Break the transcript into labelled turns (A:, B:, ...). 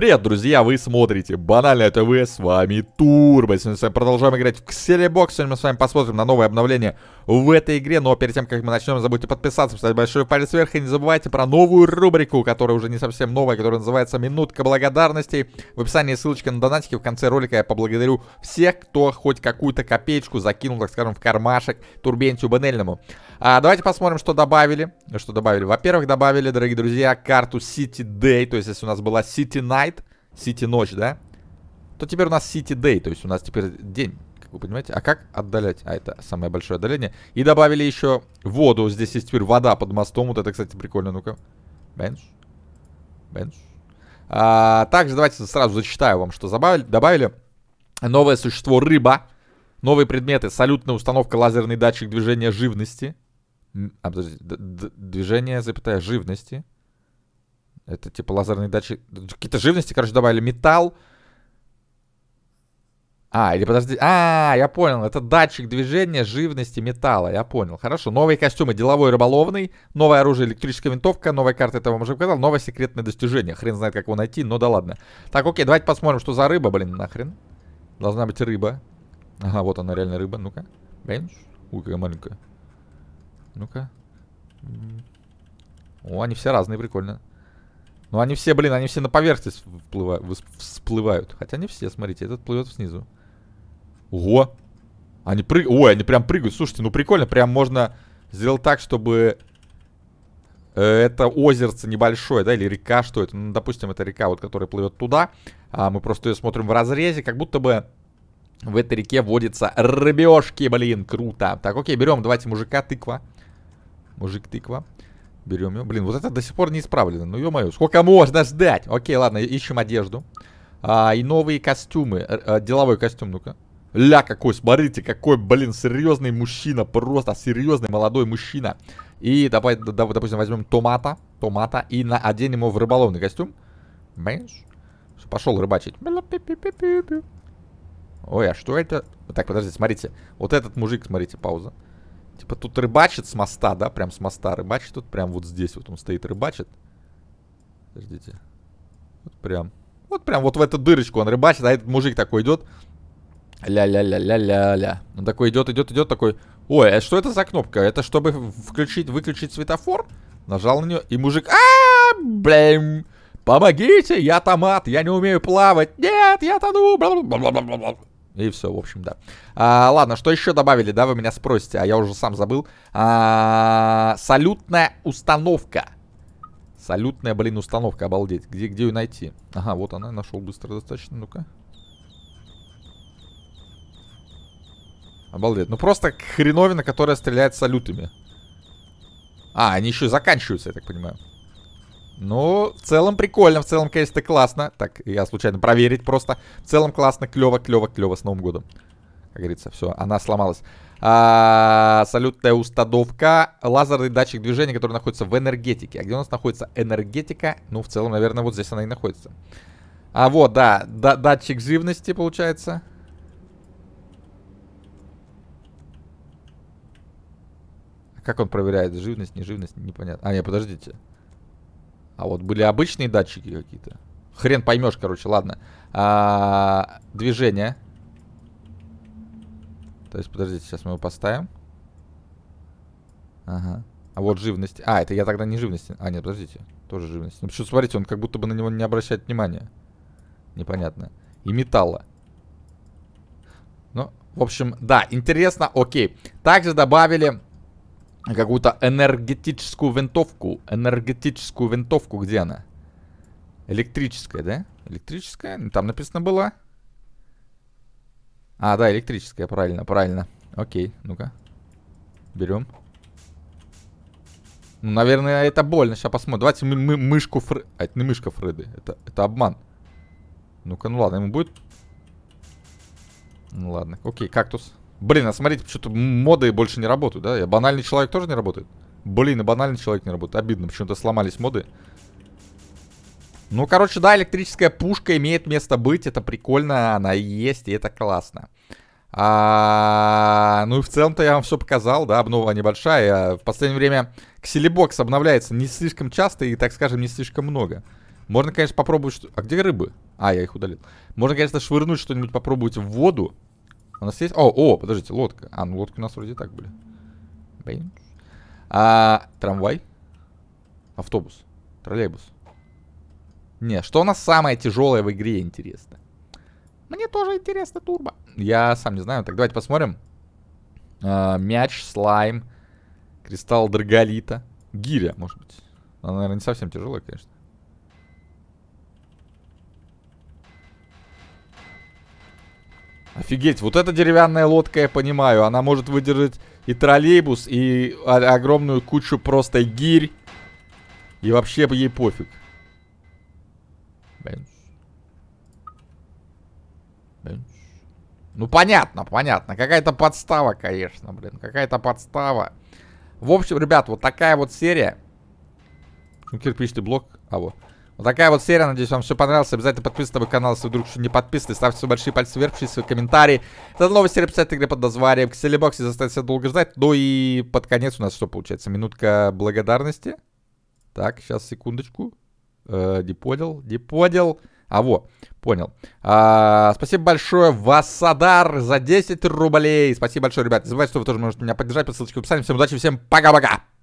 A: Привет, друзья, вы смотрите Банально это вы с вами Турбо. Сегодня мы продолжаем играть в Xelebox. Сегодня мы с вами посмотрим на новое обновление в этой игре. Но перед тем, как мы начнем, забудьте подписаться, поставить большой палец вверх. И не забывайте про новую рубрику, которая уже не совсем новая, которая называется «Минутка благодарностей". В описании ссылочка на донатики. В конце ролика я поблагодарю всех, кто хоть какую-то копеечку закинул, так скажем, в кармашек Турбентию Банельному. А, давайте посмотрим, что добавили. Что добавили? Во-первых, добавили, дорогие друзья, карту City Day. То есть, если у нас была City Night, Night, City ночь, да? То теперь у нас City Day, то есть у нас теперь день, как вы понимаете. А как отдалять? А это самое большое отдаление. И добавили еще воду. Здесь есть теперь вода под мостом. Вот это, кстати, прикольно. Ну-ка. Бенч. Бенч. А, также давайте сразу зачитаю вам, что добавили. добавили. Новое существо рыба. Новые предметы. Салютная установка, лазерный датчик движения живности. А, подожди, движение, запятая, живности. Это типа лазерные датчики, Какие-то живности, короче, добавили металл. А, или подожди. А, я понял. Это датчик движения живности металла. Я понял. Хорошо. Новые костюмы. Деловой рыболовный. Новое оружие. Электрическая винтовка. Новая карта этого уже показал. Новое секретное достижение. Хрен знает, как его найти. Но да ладно. Так, окей. Давайте посмотрим, что за рыба, блин, нахрен. Должна быть рыба. Ага, вот она реально рыба. Ну-ка. Блин. Ой, какая маленькая. Ну-ка. О, они все разные. Прикольно. Ну они все, блин, они все на поверхность вплыва... всплывают. Хотя не все, смотрите, этот плывет снизу. Ого! Они прыгают. Ой, они прям прыгают. Слушайте, ну прикольно, прям можно сделать так, чтобы э, это озерце небольшое, да, или река, что это? Ну, допустим, это река, вот, которая плывет туда. А мы просто ее смотрим в разрезе, как будто бы в этой реке водятся рыбешки, блин, круто. Так, окей, берем, давайте мужика, тыква. Мужик, тыква. Берем ее. Блин, вот это до сих пор не исправлено. Ну, ё-моё, сколько можно ждать? Окей, ладно, ищем одежду. А, и новые костюмы. А, деловой костюм, ну-ка. Ля какой, смотрите, какой, блин, серьезный мужчина. Просто серьезный молодой мужчина. И давай, давай, допустим, возьмем томата. Томата. И на, оденем его в рыболовный костюм. Бэнш. Пошел рыбачить. Ой, а что это? Так, подождите, смотрите. Вот этот мужик, смотрите, пауза. Типа тут рыбачит с моста, да? Прям с моста рыбачит. Тут прям вот здесь вот он стоит рыбачит. Подождите. Вот прям. Вот прям вот в эту дырочку он рыбачит, а этот мужик такой идет. Ля-ля-ля-ля-ля-ля. Он такой идет, идет, идет, такой. Ой, а что это за кнопка? Это чтобы включить, выключить светофор? Нажал на нее, и мужик. а блин! Помогите, я томат, я не умею плавать. Нет, я тону. И все, в общем, да. А, ладно, что еще добавили, да, вы меня спросите, а я уже сам забыл. А, салютная установка. Салютная, блин, установка, обалдеть. Где, где ее найти? Ага, вот она, нашел быстро достаточно, ну-ка. Обалдеть. Ну просто хреновина, которая стреляет салютами. А, они еще и заканчиваются, я так понимаю. Ну, в целом прикольно, в целом, конечно, классно. Так, я случайно проверить просто. В целом классно, клево, клево, клево. С Новым годом. Как говорится, все, она сломалась. А, салютная установка. Лазерный датчик движения, который находится в энергетике. А где у нас находится энергетика? Ну, в целом, наверное, вот здесь она и находится. А вот, да, да датчик живности, получается. А как он проверяет? Живность, неживность, непонятно. А, нет, подождите. А вот были обычные датчики какие-то. Хрен поймешь, короче, ладно. А, движение. То есть, подождите, сейчас мы его поставим. Ага. А вот живность. А, это я тогда не живность. А, нет, подождите. Тоже живность. Ну, что, смотрите, он как будто бы на него не обращает внимания. Непонятно. И металла. Ну, в общем, да, интересно, окей. Также добавили Какую-то энергетическую винтовку. Энергетическую винтовку, где она? Электрическая, да? Электрическая? Там написано было. А, да, электрическая, правильно, правильно. Окей, ну-ка. Берем. Ну, наверное, это больно. Сейчас посмотрим. Давайте мы, мы мышку Фры... А, это не мышка Фреды. Это, это обман. Ну-ка, ну ладно, ему будет... Ну ладно. Окей, кактус. Блин, а смотрите, почему-то моды больше не работают, да? Банальный человек тоже не работает? Блин, и банальный человек не работает. Обидно, почему-то сломались моды. Ну, короче, да, электрическая пушка имеет место быть. Это прикольно, она есть, и это классно. А, ну и в целом-то я вам все показал, да, обнова небольшая. В последнее время ксилибокс обновляется не слишком часто и, так скажем, не слишком много. Можно, конечно, попробовать... Что... А где рыбы? А, я их удалил. Можно, конечно, швырнуть что-нибудь, попробовать в воду. У нас есть... О, о, подождите, лодка. А, ну лодки у нас вроде так были. Блин. А, трамвай? Автобус. Троллейбус. Не, что у нас самое тяжелое в игре, интересно? Мне тоже интересно, турбо. Я сам не знаю. Так, давайте посмотрим. А, мяч, слайм, кристалл драголита. Гиря, может быть. Она, наверное, не совсем тяжелая, конечно. Офигеть, вот эта деревянная лодка, я понимаю, она может выдержать и троллейбус, и огромную кучу просто гирь. И вообще бы ей пофиг. Бенч. Бенч. Ну, понятно, понятно. Какая-то подстава, конечно, блин. Какая-то подстава. В общем, ребят, вот такая вот серия. Ну, кирпичный блок. А вот. Вот такая вот серия, надеюсь, вам все понравилось. Обязательно подписывайтесь на мой канал, если вдруг еще не подписаны. Ставьте свои большие пальцы вверх, пишите свои комментарии. Это новая серия писать игры под названием Кселебокс и заставить себя долго ждать. Ну и под конец у нас что получается? Минутка благодарности. Так, сейчас, секундочку. Э, не понял, не понял. А вот, понял. А, спасибо большое, Васадар, за 10 рублей. Спасибо большое, ребят. Не забывайте, что вы тоже можете меня поддержать по ссылочке в описании. Всем удачи, всем пока-пока.